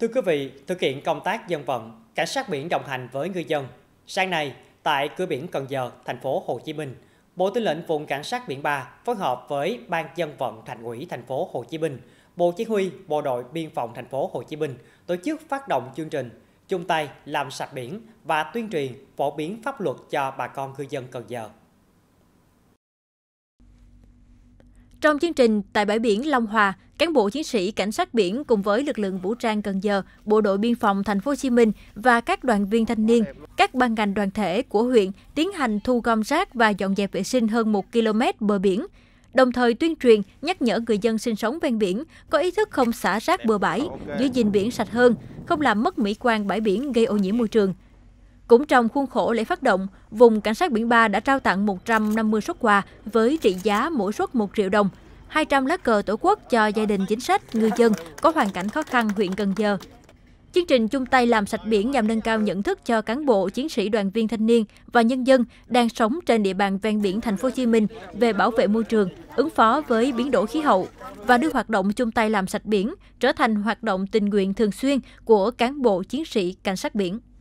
Thưa quý vị, thực hiện công tác dân vận, cảnh sát biển đồng hành với ngư dân. Sáng nay, tại cửa biển Cần Giờ, thành phố Hồ Chí Minh, Bộ Tư lệnh Vùng Cảnh sát biển 3 phối hợp với Ban dân vận Thành ủy thành phố Hồ Chí Minh, Bộ Chỉ huy Bộ đội Biên phòng thành phố Hồ Chí Minh tổ chức phát động chương trình chung tay làm sạch biển và tuyên truyền phổ biến pháp luật cho bà con ngư dân Cần Giờ. Trong chương trình tại bãi biển Long Hòa, cán bộ chiến sĩ cảnh sát biển cùng với lực lượng vũ trang Cần Giờ, bộ đội biên phòng Thành phố Hồ Chí Minh và các đoàn viên thanh niên, các ban ngành đoàn thể của huyện tiến hành thu gom rác và dọn dẹp vệ sinh hơn 1 km bờ biển đồng thời tuyên truyền, nhắc nhở người dân sinh sống ven biển có ý thức không xả rác bừa bãi, giữ gìn biển sạch hơn, không làm mất mỹ quan bãi biển gây ô nhiễm môi trường. Cũng trong khuôn khổ lễ phát động, vùng Cảnh sát biển 3 đã trao tặng 150 xuất quà với trị giá mỗi suất 1 triệu đồng, 200 lá cờ tổ quốc cho gia đình chính sách, ngư dân có hoàn cảnh khó khăn huyện Cần Giờ. Chương trình chung tay làm sạch biển nhằm nâng cao nhận thức cho cán bộ, chiến sĩ, đoàn viên thanh niên và nhân dân đang sống trên địa bàn ven biển thành phố Hồ Chí Minh về bảo vệ môi trường, ứng phó với biến đổi khí hậu và đưa hoạt động chung tay làm sạch biển trở thành hoạt động tình nguyện thường xuyên của cán bộ chiến sĩ cảnh sát biển.